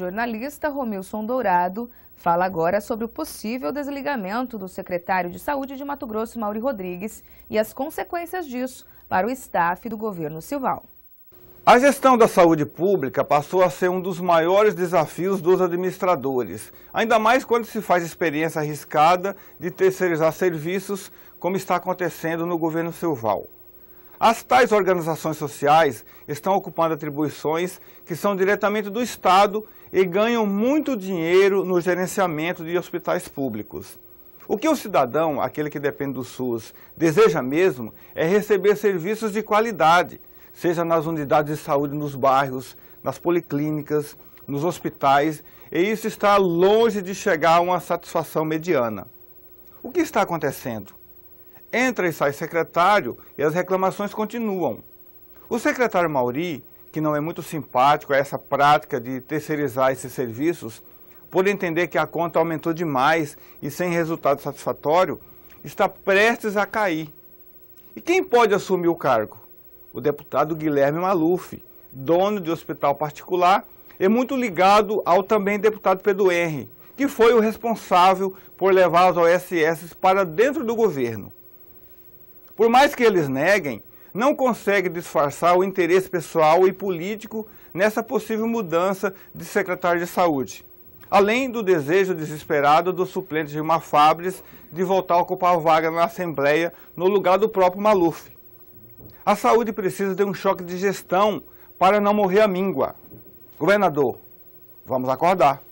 jornalista Romilson Dourado fala agora sobre o possível desligamento do secretário de Saúde de Mato Grosso, Mauri Rodrigues, e as consequências disso para o staff do governo Silval. A gestão da saúde pública passou a ser um dos maiores desafios dos administradores, ainda mais quando se faz experiência arriscada de terceirizar serviços, como está acontecendo no governo Silval. As tais organizações sociais estão ocupando atribuições que são diretamente do Estado e ganham muito dinheiro no gerenciamento de hospitais públicos. O que o cidadão, aquele que depende do SUS, deseja mesmo é receber serviços de qualidade, seja nas unidades de saúde nos bairros, nas policlínicas, nos hospitais, e isso está longe de chegar a uma satisfação mediana. O que está acontecendo? Entra e sai secretário e as reclamações continuam. O secretário Mauri, que não é muito simpático a essa prática de terceirizar esses serviços, por entender que a conta aumentou demais e sem resultado satisfatório, está prestes a cair. E quem pode assumir o cargo? O deputado Guilherme Maluf, dono de hospital particular e muito ligado ao também deputado Pedro Henry, que foi o responsável por levar as OSS para dentro do governo. Por mais que eles neguem, não consegue disfarçar o interesse pessoal e político nessa possível mudança de secretário de saúde. Além do desejo desesperado do suplente Gilmar Fabres de voltar a ocupar a vaga na Assembleia no lugar do próprio Maluf. A saúde precisa de um choque de gestão para não morrer a míngua. Governador, vamos acordar.